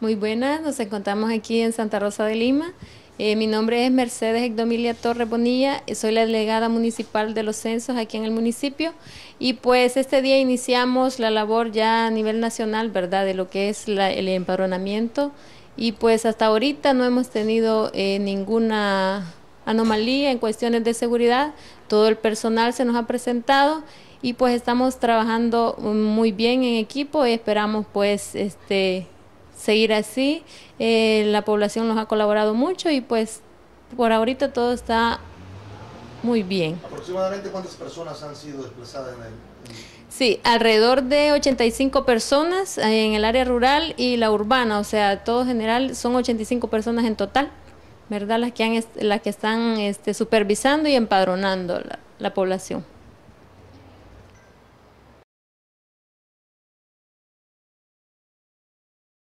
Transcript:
Muy buenas, nos encontramos aquí en Santa Rosa de Lima. Eh, mi nombre es Mercedes Egdomilia Torre Bonilla, eh, soy la delegada municipal de los censos aquí en el municipio y pues este día iniciamos la labor ya a nivel nacional, ¿verdad? De lo que es el empadronamiento y pues hasta ahorita no hemos tenido eh, ninguna anomalía en cuestiones de seguridad, todo el personal se nos ha presentado y pues estamos trabajando mm, muy bien en equipo y esperamos pues este seguir así. Eh, la población nos ha colaborado mucho y pues por ahorita todo está muy bien. ¿Aproximadamente cuántas personas han sido desplazadas en el... Sí, alrededor de 85 personas en el área rural y la urbana, o sea, todo general son 85 personas en total, ¿verdad? Las que, han, las que están este, supervisando y empadronando la población.